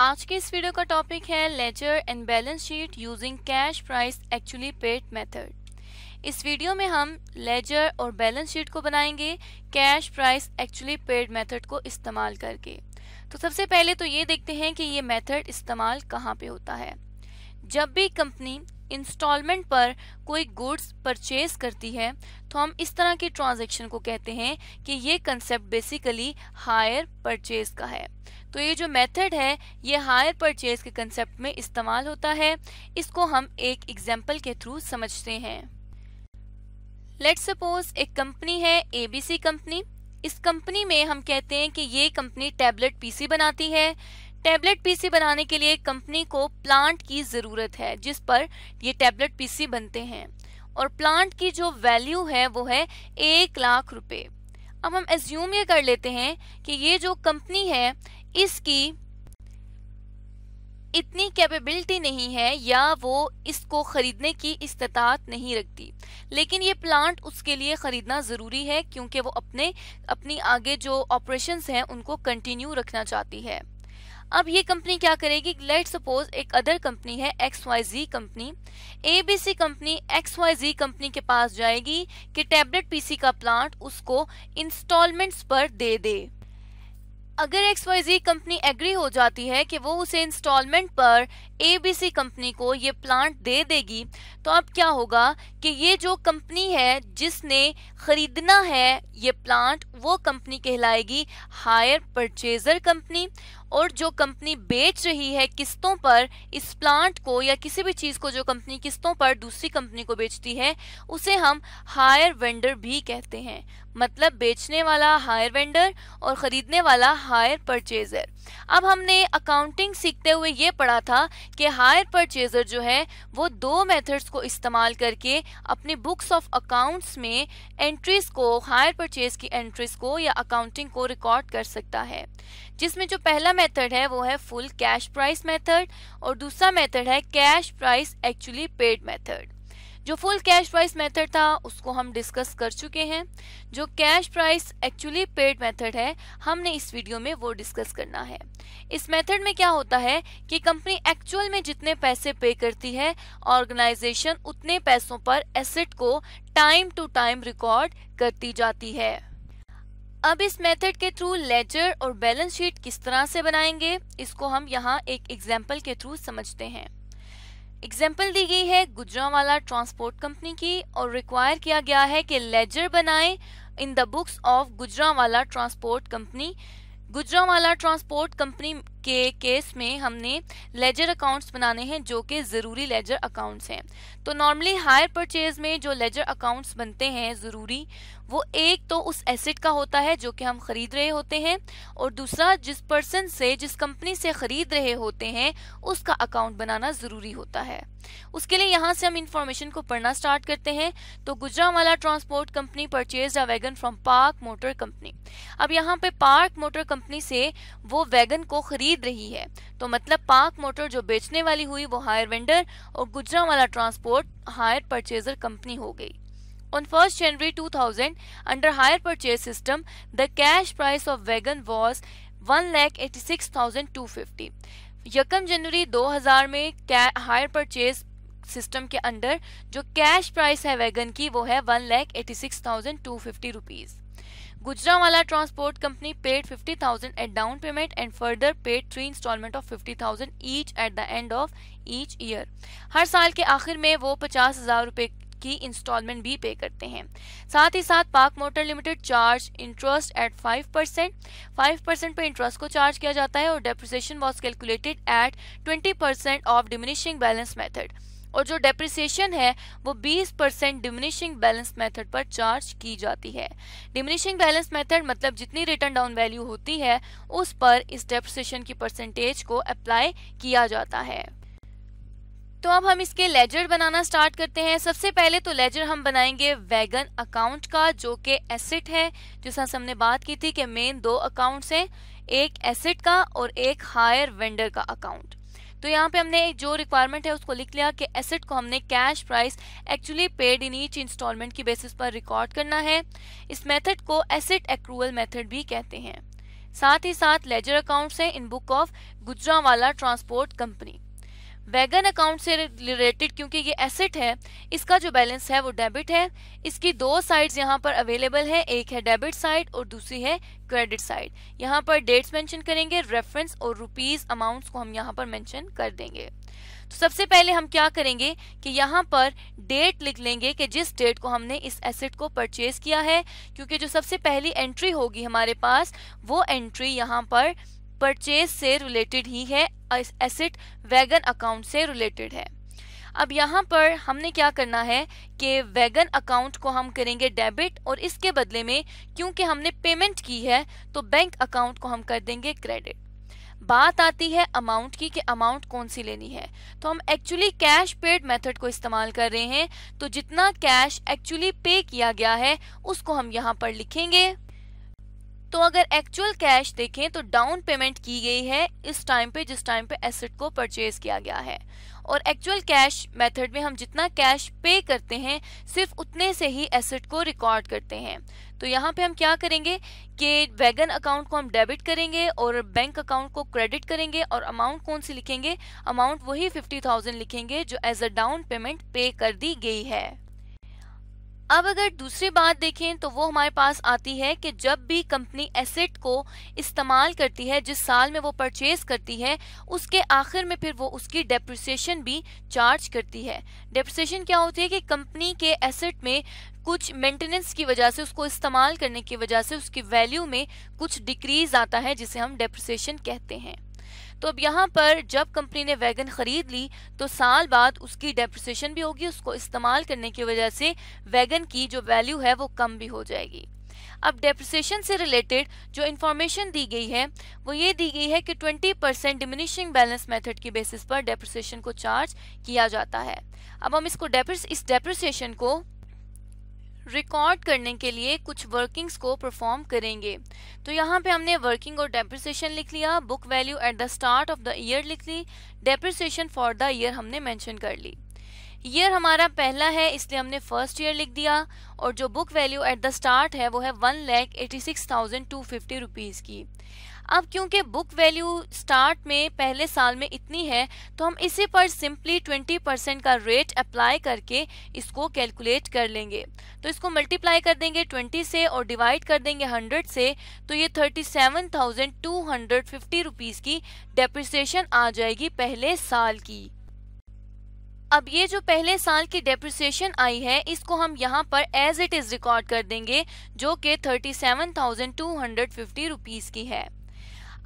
आज के इस वीडियो का टॉपिक है ledger and balance sheet using cash price actually paid method इस वीडियो में हम लेजर और बैलेंस शीट को बनाएंगे cash price actually paid method को इस्तेमाल करके तो सबसे पहले तो ये देखते हैं कि ये मेथड इस्तेमाल कहाँ पे होता है जब भी कंपनी इंस्टॉलमेंट पर कोई गुड्स परचेज करती है तो हम इस तरह के ट्रांजेक्शन को कहते हैं कि ये कंसेप्ट बेसिकली हायर परचेज का है तो ये जो मेथड है ये हायर परचेज के कंसेप्ट में इस्तेमाल होता है इसको हम एक एग्जाम्पल के थ्रू समझते हैं लेट सपोज एक कंपनी है एबीसी कंपनी इस कंपनी में हम कहते हैं कि ये कंपनी टैबलेट पीसी बनाती है टैबलेट पीसी बनाने के लिए कंपनी को प्लांट की ज़रूरत है जिस पर ये टैबलेट पीसी बनते हैं और प्लांट की जो वैल्यू है वो है एक लाख रुपए अब हम एज्यूम ये कर लेते हैं कि ये जो कंपनी है इसकी इतनी कैपेबिलिटी नहीं है या वो इसको खरीदने की इस्तात नहीं रखती लेकिन ये प्लांट उसके लिए खरीदना ज़रूरी है क्योंकि वो अपने अपनी आगे जो ऑपरेशंस हैं उनको कंटिन्यू रखना चाहती है अब ये कंपनी क्या करेगी लेट सपोज एक अदर कंपनी है X Y Z company A B C company X Y Z company के पास जाएगी कि टैबलेट पीसी का प्लांट उसको इंस्टॉलमेंट्स पर दे दे अगर X Y Z company agree हो जाती है कि वो उसे इंस्टॉलमेंट पर ए बी सी कंपनी को ये प्लांट दे देगी तो अब क्या होगा कि ये जो कंपनी है जिसने खरीदना है ये प्लांट वो कंपनी कहलाएगी हायर परचेजर कंपनी और जो कंपनी बेच रही है किस्तों पर इस प्लांट को या किसी भी चीज़ को जो कंपनी किस्तों पर दूसरी कंपनी को बेचती है उसे हम हायर वेंडर भी कहते हैं मतलब बेचने वाला हायर वेंडर और ख़रीदने वाला हायर परचेजर अब हमने अकाउंटिंग सीखते हुए ये पढ़ा था कि हायर परचेजर जो है वो दो मेथड्स को इस्तेमाल करके अपने बुक्स ऑफ अकाउंट्स में एंट्रीज को हायर परचेज की एंट्रीज को या अकाउंटिंग को रिकॉर्ड कर सकता है जिसमें जो पहला मेथड है वो है फुल कैश प्राइस मेथड और दूसरा मेथड है cash price actually paid method जो फुल कैश प्राइस मेथड था उसको हम डिस्कस कर चुके हैं जो cash price actually paid method है हमने इस वीडियो में वो डिस्कस करना है इस मेथड में क्या होता है कि कंपनी एक्चुअल में जितने पैसे पे करती है ऑर्गेनाइजेशन उतने पैसों पर एसेट को टाइम टू टाइम रिकॉर्ड करती जाती है अब इस मेथड के थ्रू लेजर और बैलेंस शीट किस तरह से बनाएंगे इसको हम यहाँ एक एग्जाम्पल के थ्रू समझते हैं एग्जाम्पल दी गई है गुजरावाला ट्रांसपोर्ट कंपनी की और रिक्वायर किया गया है कि लेजर बनाएं in the books of Gujranwala transport company Gujranwala transport company के केस में हमने लेजर अकाउंट्स बनाने हैं जो कि ज़रूरी लेजर अकाउंट्स हैं तो नॉर्मली हायर परचेज में जो लेजर अकाउंट्स बनते हैं ज़रूरी वो एक तो उस एसेट का होता है जो कि हम ख़रीद रहे होते हैं और दूसरा जिस पर्सन से जिस कंपनी से ख़रीद रहे होते हैं उसका अकाउंट बनाना ज़रूरी होता है उसके लिए यहाँ से हम इंफॉर्मेशन को पढ़ना स्टार्ट करते हैं तो Gujranwala transport company purchase a wagon from park motor company अब यहाँ पे पार्क मोटर कंपनी से वो वैगन को खरीद खरीद रही है तो मतलब पार्क मोटर जो बेचने वाली हुई वो हायर वेंडर और वाला ट्रांसपोर्ट हायर परचेजर कंपनी हो गई On 1st January 2000, under hire purchase system, the cash price of wagon was 1,86,250. यकम जनवरी 2000 में हायर परचेज सिस्टम के अंडर जो कैश प्राइस है वैगन की वो है one lakh eighty six thousand two fifty rupees Gujranwala transport company paid 50,000 at down payment and further paid three installment of 50,000 thousand each at the end of each year हर साल के आखिर में वो पचास हजार रुपये की इंस्टॉलमेंट भी पे करते हैं साथ ही साथ park motor limited charge interest at 5 percent five percent पर इंटरेस्ट को चार्ज किया जाता है और depreciation was calculated at 20 percent of diminishing balance method और जो डेप्रिसिएशन है वो 20 परसेंट डिमिनिशिंग बैलेंस मेथड पर चार्ज की जाती है डिमिनिशिंग बैलेंस मेथड मतलब जितनी रिटर्न डाउन वैल्यू होती है उस पर इस डेप्रिसिएशन की परसेंटेज को अप्लाई किया जाता है तो अब हम इसके लेजर बनाना स्टार्ट करते हैं सबसे पहले तो लेजर हम बनाएंगे वैगन अकाउंट का जो कि एसेट है जिस हमने बात की थी कि मेन दो अकाउंट्स हैं एक एसेट का और एक हायर वेंडर का अकाउंट तो यहाँ पे हमने जो रिक्वायरमेंट है उसको लिख लिया कि एसेट को हमने cash price actually paid in each installment की बेसिस पर रिकॉर्ड करना है इस मेथड को एसेट एक्रूवल मेथड भी कहते हैं साथ ही साथ लेजर अकाउंट्स हैं in book of Gujranwala transport company wagon account से रिलेटेड क्योंकि ये एसेट है इसका जो बैलेंस है वो डेबिट है इसकी दो साइड्स यहाँ पर अवेलेबल है एक है डेबिट साइड और दूसरी है क्रेडिट साइड यहाँ पर डेट्स मेंशन करेंगे रेफरेंस और रुपीस अमाउंट्स को हम यहाँ पर मेंशन कर देंगे तो सबसे पहले हम क्या करेंगे कि यहाँ पर डेट लिख लेंगे कि जिस डेट को हमने इस एसेट को परचेज किया है क्योंकि जो सबसे पहली एंट्री होगी हमारे पास वो एंट्री यहाँ पर परचेज से रिलेटेड ही है एसेट वैगन अकाउंट से रिलेटेड है अब यहाँ पर हमने क्या करना है कि वैगन अकाउंट को हम करेंगे डेबिट और इसके बदले में क्योंकि हमने पेमेंट की है तो बैंक अकाउंट को हम कर देंगे क्रेडिट बात आती है अमाउंट की कि अमाउंट कौन सी लेनी है तो हम एक्चुअली कैश पेड मेथड को इस्तेमाल कर रहे हैं तो जितना कैश एक्चुअली पे किया गया है उसको हम यहाँ पर लिखेंगे तो अगर एक्चुअल कैश देखें तो डाउन पेमेंट की गई है इस टाइम पे जिस टाइम पे एसेट को परचेज किया गया है और एक्चुअल कैश मेथड में हम जितना कैश पे करते हैं सिर्फ उतने से ही एसेट को रिकॉर्ड करते हैं तो यहाँ पे हम क्या करेंगे कि वैगन अकाउंट को हम डेबिट करेंगे और बैंक अकाउंट को क्रेडिट करेंगे और अमाउंट कौन सी लिखेंगे अमाउंट वही फिफ्टी थाउजेंड लिखेंगे जो एज अ डाउन पेमेंट पे कर दी गई है अब अगर दूसरी बात देखें तो वो हमारे पास आती है कि जब भी कंपनी एसेट को इस्तेमाल करती है जिस साल में वो परचेज करती है उसके आखिर में फिर वो उसकी डेप्रिसिएशन भी चार्ज करती है डेप्रिसिएशन क्या होती है कि कंपनी के एसेट में कुछ मेंटेनेंस की वजह से उसको इस्तेमाल करने की वजह से उसकी वैल्यू में कुछ डिक्रीज आता है जिसे हम डेप्रिसिएशन कहते हैं तो अब यहाँ पर जब कंपनी ने वैगन खरीद ली तो साल बाद उसकी डेप्रिसिएशन भी होगी उसको इस्तेमाल करने की वजह से वैगन की जो वैल्यू है वो कम भी हो जाएगी अब डेप्रिसिएशन से रिलेटेड जो इन्फॉर्मेशन दी गई है वो ये दी गई है कि 20 परसेंट डिमिनिशिंग बैलेंस मेथड के बेसिस पर डेप्रिसिएशन को चार्ज किया जाता है अब हम इसको डेप्रिस इस डेप्रिसिएशन को रिकॉर्ड करने के लिए कुछ वर्किंग्स को परफॉर्म करेंगे तो यहाँ पे हमने वर्किंग और डेप्रिसिएशन लिख लिया book value at the start of the year लिख ली डेप्रिसिएशन फॉर द ईयर हमने मेंशन कर ली ईयर हमारा पहला है इसलिए हमने फर्स्ट ईयर लिख दिया और जो book value at the start है वो है one lakh eighty six thousand two fifty rupees की अब क्योंकि बुक वैल्यू स्टार्ट में पहले साल में इतनी है तो हम इसी पर सिंपली 20 परसेंट का रेट अप्लाई करके इसको कैलकुलेट कर लेंगे तो इसको मल्टीप्लाई कर देंगे 20 से और डिवाइड कर देंगे 100 से तो ये 37,250 रुपीस की डेप्रिसिएशन आ जाएगी पहले साल की अब ये जो पहले साल की डेप्रिसिएशन आई है इसको हम यहाँ पर एज इट इज़ रिकॉर्ड कर देंगे जो कि thirty seven thousand two hundred fifty rupees की है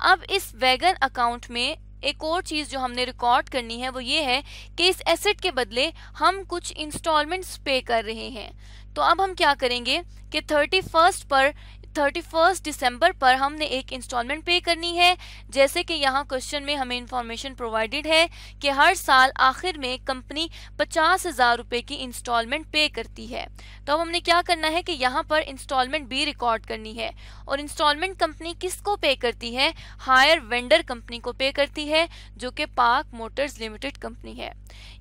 अब इस वैगन अकाउंट में एक और चीज जो हमने रिकॉर्ड करनी है वो ये है कि इस एसेट के बदले हम कुछ इंस्टॉलमेंट्स पे कर रहे हैं तो अब हम क्या करेंगे कि थर्टी फर्स्ट पर थर्टी फर्स्ट दिसंबर पर हमने एक इंस्टॉलमेंट पे करनी है जैसे कि यहाँ क्वेश्चन में हमें इंफॉर्मेशन प्रोवाइडेड है कि हर साल आखिर में कंपनी पचास हज़ार रुपये की इंस्टॉलमेंट पे करती है तो अब हमने क्या करना है कि यहाँ पर इंस्टॉलमेंट भी रिकॉर्ड करनी है और इंस्टॉलमेंट कंपनी किसको पे करती है हायर वेंडर कंपनी को पे करती है जो कि पार्क मोटर्स लिमिटेड कंपनी है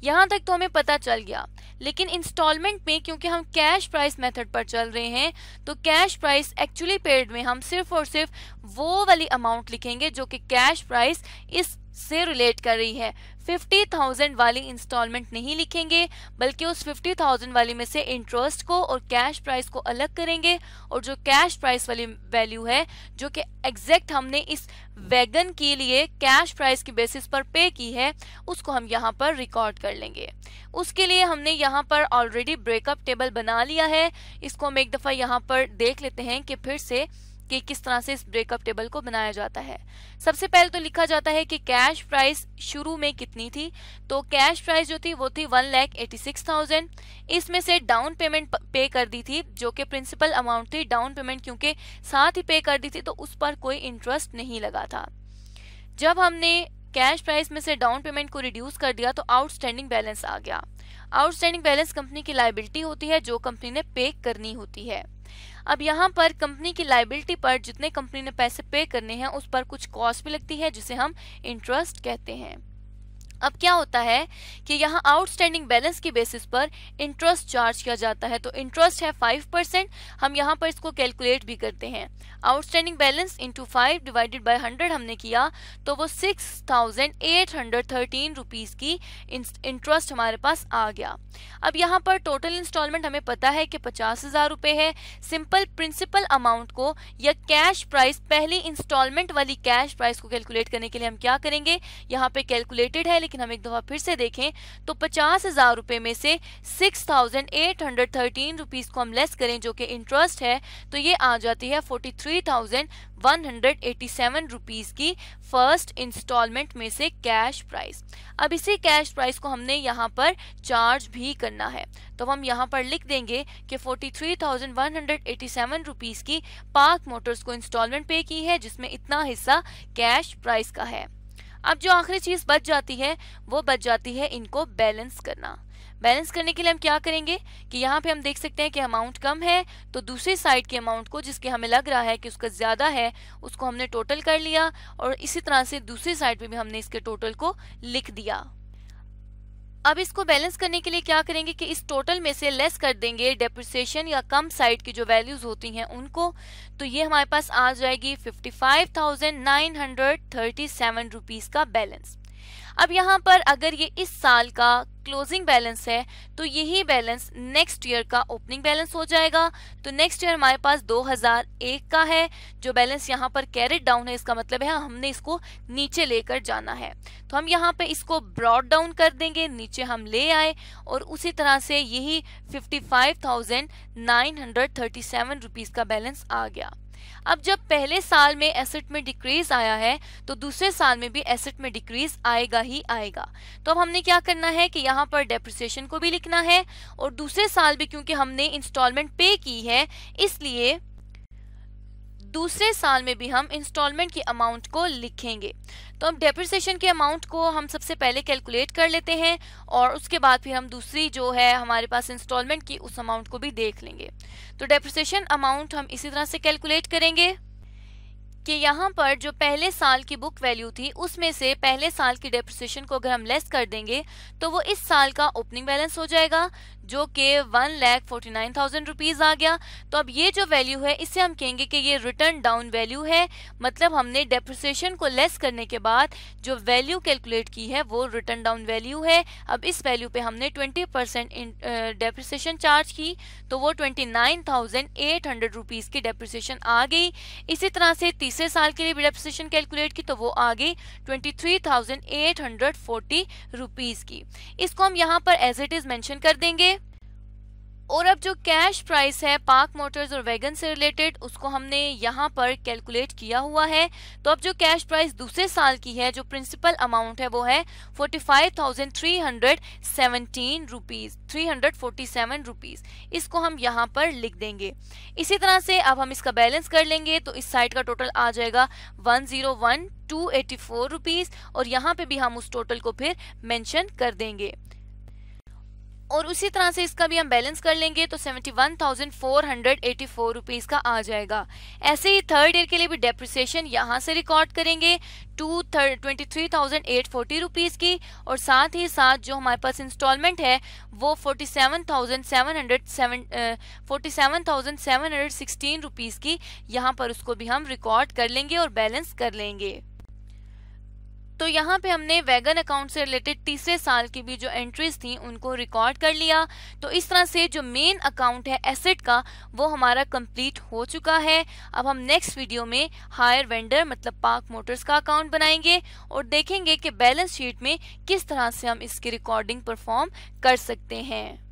यहाँ तक तो हमें पता चल गया लेकिन इंस्टॉलमेंट में क्योंकि हम कैश प्राइस मेथड पर चल रहे हैं तो cash price actual actually paid में हम सिर्फ और सिर्फ वो वाली अमाउंट लिखेंगे जो कि कैश प्राइस इस से रिलेट कर रही है फिफ्टी थाउजेंड वाली इंस्टॉलमेंट नहीं लिखेंगे बल्कि उस फिफ्टी थाउजेंड वाली में से इंटरेस्ट को और कैश प्राइस को अलग करेंगे और जो कैश प्राइस वाली वैल्यू है जो कि एग्जैक्ट हमने इस वैगन के लिए कैश प्राइस के बेसिस पर पे की है उसको हम यहाँ पर रिकॉर्ड कर लेंगे उसके लिए हमने यहाँ पर ऑलरेडी ब्रेकअप टेबल बना लिया है इसको हम एक दफ़ा यहाँ पर देख लेते हैं कि फिर से कि किस तरह से इस ब्रेकअप टेबल को बनाया जाता है सबसे पहले तो लिखा जाता है कि कैश प्राइस शुरू में कितनी थी तो कैश प्राइस जो थी वो थी one lakh eighty six thousand इसमें से डाउन पेमेंट पे कर दी थी जो कि प्रिंसिपल अमाउंट थी डाउन पेमेंट क्योंकि साथ ही पे कर दी थी तो उस पर कोई इंटरेस्ट नहीं लगा था जब हमने कैश प्राइस में से डाउन पेमेंट को रिड्यूस कर दिया तो आउटस्टैंडिंग बैलेंस आ गया आउटस्टैंडिंग बैलेंस कंपनी की लाइबिलिटी होती है जो कंपनी ने पे करनी होती है अब यहाँ पर कंपनी की लाइबिलिटी पर जितने कंपनी ने पैसे पे करने हैं उस पर कुछ कॉस्ट भी लगती है जिसे हम इंटरेस्ट कहते हैं अब क्या होता है कि यहाँ आउटस्टैंडिंग बैलेंस के बेसिस पर इंटरेस्ट चार्ज किया जाता है तो इंटरेस्ट है फाइव परसेंट हम यहाँ पर इसको कैलकुलेट भी करते हैं outstanding balance into five divided by hundred हमने किया तो वो six thousand eight hundred thirteen rupees की इंटरेस्ट हमारे पास आ गया अब यहाँ पर टोटल इंस्टॉलमेंट हमें पता है कि पचास हज़ार रुपए है सिंपल प्रिंसिपल अमाउंट को या कैश प्राइस पहली इंस्टॉलमेंट वाली कैश प्राइस को कैलकुलेट करने के लिए हम क्या करेंगे यहाँ पे कैलकुलेटेड है लेकिन हम एक दफ़ा फिर से देखें तो पचास हज़ार रुपए में से six thousand eight hundred thirteen rupees को हम लेस करें जो कि इंटरेस्ट है तो ये आ जाती है forty three thousand one hundred eighty seven rupees की फर्स्ट इंस्टॉलमेंट में से कैश प्राइस अब इसी कैश प्राइस को हमने यहाँ पर चार्ज भी करना है तो हम यहाँ पर लिख देंगे कि forty three thousand one hundred eighty seven rupees की पार्क मोटर्स को इंस्टॉलमेंट पे की है जिसमें इतना हिस्सा कैश प्राइस का है अब जो आखिरी चीज़ बच जाती है वो बच जाती है इनको बैलेंस करना बैलेंस करने के लिए हम क्या करेंगे कि यहाँ पे हम देख सकते हैं कि अमाउंट कम है तो दूसरी साइड के अमाउंट को जिसके हमें लग रहा है कि उसका ज़्यादा है उसको हमने टोटल कर लिया और इसी तरह से दूसरी साइड पे भी हमने इसके टोटल को लिख दिया अब इसको बैलेंस करने के लिए क्या करेंगे कि इस टोटल में से लेस कर देंगे डेप्रिसिएशन या कम साइड की जो वैल्यूज होती हैं उनको तो ये हमारे पास आ जाएगी fifty five thousand nine hundred thirty seven rupees का बैलेंस अब यहाँ पर अगर ये इस साल का क्लोजिंग बैलेंस है तो यही बैलेंस नेक्स्ट ईयर का ओपनिंग बैलेंस हो जाएगा तो नेक्स्ट ईयर हमारे पास 2001 का है जो बैलेंस यहाँ पर कैरेट डाउन है इसका मतलब है हाँ, हमने इसको नीचे लेकर जाना है तो हम यहाँ पे इसको ब्रॉड डाउन कर देंगे नीचे हम ले आए और उसी तरह से यही fifty five thousand nine hundred thirty seven rupees का बैलेंस आ गया अब जब पहले साल में एसेट में डिक्रीज आया है तो दूसरे साल में भी एसेट में डिक्रीज आएगा ही आएगा तो अब हमने क्या करना है कि यहाँ पर डेप्रिसिएशन को भी लिखना है और दूसरे साल भी क्योंकि हमने इंस्टॉलमेंट पे की है इसलिए दूसरे साल में भी हम इंस्टॉलमेंट की अमाउंट को लिखेंगे तो हम डेप्रिसिएशन के अमाउंट को हम सबसे पहले कैलकुलेट कर लेते हैं और उसके बाद फिर हम दूसरी जो है हमारे पास इंस्टॉलमेंट की उस अमाउंट को भी देख लेंगे तो डेप्रिसिएशन अमाउंट हम इसी तरह से कैलकुलेट करेंगे कि यहाँ पर जो पहले साल की बुक वैल्यू थी उसमें से पहले साल की डेप्रिसिएशन को अगर हम लेस कर देंगे तो वो इस साल का ओपनिंग बैलेंस हो जाएगा जो कि one lakh forty nine thousand rupees आ गया तो अब ये जो वैल्यू है इसे हम कहेंगे कि ये रिटर्न डाउन वैल्यू है मतलब हमने डेप्रिसिएशन को लेस करने के बाद जो वैल्यू कैलकुलेट की है वो रिटर्न डाउन वैल्यू है अब इस वैल्यू पे हमने ट्वेंटी परसेंट डेप्रिसिएशन चार्ज की तो वो twenty nine thousand eight hundred rupees की डेप्रिसिएशन आ गई इसी तरह से तीसरे साल के लिए भी डेप्रिसिएशन कैलकुलेट की तो वो आ गई twenty three thousand eight hundred forty rupees की इसको हम यहाँ पर एज इट इज़ मैंशन कर देंगे और अब जो कैश प्राइस है पार्क मोटर्स और वैगन से रिलेटेड उसको हमने यहाँ पर कैलकुलेट किया हुआ है तो अब जो कैश प्राइस दूसरे साल की है जो प्रिंसिपल अमाउंट है वो है forty five thousand three hundred seventeen rupees three hundred forty seven rupees इसको हम यहाँ पर लिख देंगे इसी तरह से अब हम इसका बैलेंस कर लेंगे तो इस साइड का टोटल आ जाएगा one zero one two eighty four rupees और यहाँ पे भी हम उस टोटल को फिर मैंशन कर देंगे और उसी तरह से इसका भी हम बैलेंस कर लेंगे तो seventy one thousand four hundred eighty four rupees का आ जाएगा ऐसे ही थर्ड ईयर के लिए भी डेप्रिसिएशन यहाँ से रिकॉर्ड करेंगे two twenty three thousand eight forty rupees की और साथ ही साथ जो हमारे पास इंस्टॉलमेंट है वो forty seven thousand seven hundred seven forty seven thousand seven hundred sixteen rupees की यहाँ पर उसको भी हम रिकॉर्ड कर लेंगे और बैलेंस कर लेंगे तो यहाँ पे हमने वैगन अकाउंट से रिलेटेड तीसरे साल की भी जो एंट्रीज थी उनको रिकॉर्ड कर लिया तो इस तरह से जो मेन अकाउंट है एसेट का वो हमारा कंप्लीट हो चुका है अब हम नेक्स्ट वीडियो में हायर वेंडर मतलब पार्क मोटर्स का अकाउंट बनाएंगे और देखेंगे कि बैलेंस शीट में किस तरह से हम इसकी रिकॉर्डिंग परफॉर्म कर सकते हैं